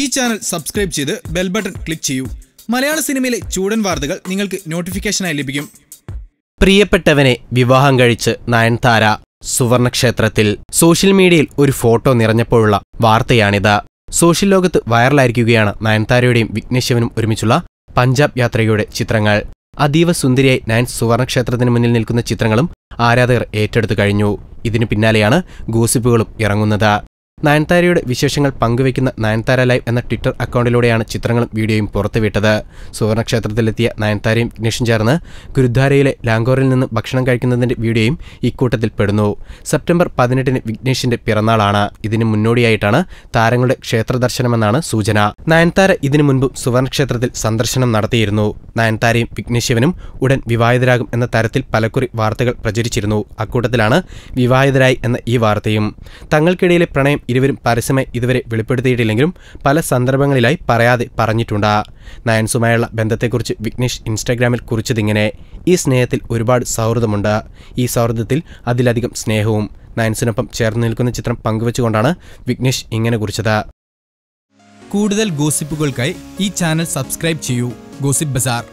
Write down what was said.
ഈ channel subscribe ചെയ്ത് bell button click ചെയ്യൂ മലയാള സിനിമയിലെ ചൂടൻ വാർത്തകൾ നിങ്ങൾക്ക് നോട്ടിഫിക്കേഷനായി ലഭിക്കും പ്രിയപ്പെട്ടവനെ വിവാഹം കഴിച്ച് നയൻതാര സുവർണക്ഷേത്രത്തിൽ സോഷ്യൽ മീഡിയയിൽ ഒരു ഫോട്ടോ നിറഞ്ഞപ്പോഴുള്ള വാർത്തയാണിത് സോഷ്യൽ ലോകത്ത് വൈറലായിരിക്കുകയാണ് നയൻതാരയുടെയും വിഘ്നേശ്വനും ഒരുമിച്ചുള്ള പഞ്ചാബ് യാത്രയുടെ ചിത്രങ്ങൾ അതീവ സുന്ദരിയായി നയൻ സുവർണക്ഷേത്രത്തിന് മുന്നിൽ നിൽക്കുന്ന ചിത്രങ്ങളും ആരാധകർ ഏറ്റെടുത്തു കഴിഞ്ഞു ഇതിനു പിന്നാലെയാണ് ഗോസിപ്പുകളും ഇറങ്ങുന്നത് നയൻതാരയുടെ വിശേഷങ്ങൾ പങ്കുവയ്ക്കുന്ന നയൻതാര ലൈവ് എന്ന ട്വിറ്റർ അക്കൗണ്ടിലൂടെയാണ് ചിത്രങ്ങളും വീഡിയോയും പുറത്തുവിട്ടത് സുവർണക്ഷേത്രത്തിലെത്തിയ നയൻതാരയും വിഘ്നേഷും ചേർന്ന് ഗുരുദ്വാരയിലെ ലാംഗോറിൽ നിന്ന് ഭക്ഷണം കഴിക്കുന്നതിന്റെ വീഡിയോയും ഇക്കൂട്ടത്തിൽ പെടുന്നു സെപ്റ്റംബർ പതിനെട്ടിന് വിഘ്നേഷിന്റെ പിറന്നാളാണ് ഇതിനു മുന്നോടിയായിട്ടാണ് താരങ്ങളുടെ ക്ഷേത്ര ദർശനമെന്നാണ് സൂചന നയൻതാര ഇതിനു മുൻപും സുവർണക്ഷേത്രത്തിൽ സന്ദർശനം നടത്തിയിരുന്നു നയൻതാരയും വിഘ്നേഷ് ഉടൻ വിവാഹിതരാകും എന്ന തരത്തിൽ പലക്കുറി വാർത്തകൾ പ്രചരിച്ചിരുന്നു അക്കൂട്ടത്തിലാണ് വിവാഹിതരായി എന്ന ഈ വാർത്തയും തങ്ങൾക്കിടയിലെ പ്രണയം ഇരുവരും പരസ്യമായി ഇതുവരെ വെളിപ്പെടുത്തിയിട്ടില്ലെങ്കിലും പല സന്ദർഭങ്ങളിലായി പറയാതെ പറഞ്ഞിട്ടുണ്ട് നയൻസുമായുള്ള ബന്ധത്തെക്കുറിച്ച് വിഘ്നേഷ് ഇൻസ്റ്റാഗ്രാമിൽ കുറിച്ചതിങ്ങനെ ഈ സ്നേഹത്തിൽ ഒരുപാട് സൗഹൃദമുണ്ട് ഈ സൗഹൃദത്തിൽ അതിലധികം സ്നേഹവും നയൻസിനൊപ്പം ചേർന്ന് നിൽക്കുന്ന ചിത്രം പങ്കുവച്ചുകൊണ്ടാണ് വിഘ്നേഷ് ഇങ്ങനെ കുറിച്ചത് കൂടുതൽ ഗോസിപ്പുകൾക്കായി ഈ ചാനൽ സബ്സ്ക്രൈബ് ചെയ്യൂ ഗോസിപ്പ് ബസാർ